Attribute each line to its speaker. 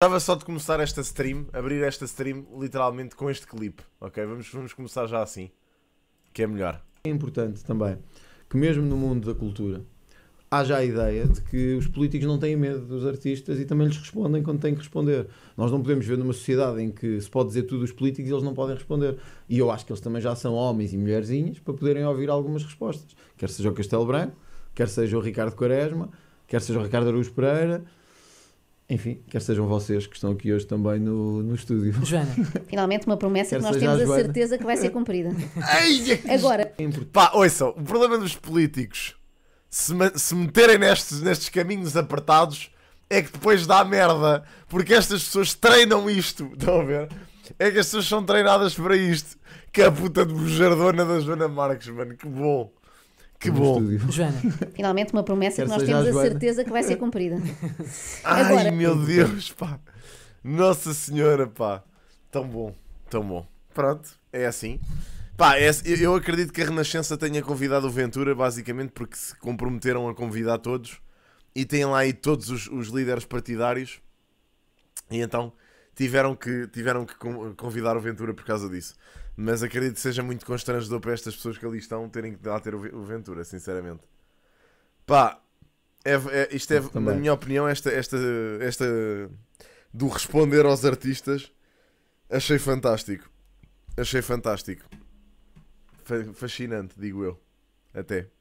Speaker 1: Estava só de começar esta stream, abrir esta stream literalmente com este clipe, ok? Vamos, vamos começar já assim,
Speaker 2: que é melhor. É importante também que, mesmo no mundo da cultura, haja a ideia de que os políticos não têm medo dos artistas e também lhes respondem quando têm que responder. Nós não podemos ver numa sociedade em que se pode dizer tudo os políticos e eles não podem responder. E eu acho que eles também já são homens e mulherzinhas para poderem ouvir algumas respostas. Quer seja o Castelo Branco, quer seja o Ricardo Quaresma, quer seja o Ricardo Araújo Pereira enfim, quer sejam vocês que estão aqui hoje também no, no estúdio. Joana,
Speaker 3: finalmente uma promessa quer que nós temos a, certeza que vai ser cumprida. Agora,
Speaker 2: é pá, ouçam, o problema dos políticos se,
Speaker 1: se meterem nestes, nestes caminhos apertados é que depois dá merda, porque estas pessoas treinam isto, estão a ver? É que as pessoas são treinadas para isto. Que é a puta de bujardona da Joana Marques, mano, que bom. Que bom. Estúdio. Joana. Finalmente
Speaker 3: uma promessa que nós temos a Joana. certeza que vai ser cumprida. Ai Agora. meu Deus,
Speaker 1: pá. Nossa Senhora, pá. Tão bom, tão bom. Pronto, é assim. Pá, é, eu acredito que a Renascença tenha convidado o Ventura, basicamente, porque se comprometeram a convidar todos e têm lá aí todos os, os líderes partidários. E então tiveram que, tiveram que convidar o Ventura por causa disso. Mas acredito que seja muito constrangedor para estas pessoas que ali estão terem que lá ter o Ventura, sinceramente. Pá, é, é, isto é, na minha opinião, esta, esta, esta do responder aos artistas achei fantástico. Achei fantástico. Fascinante, digo eu. Até.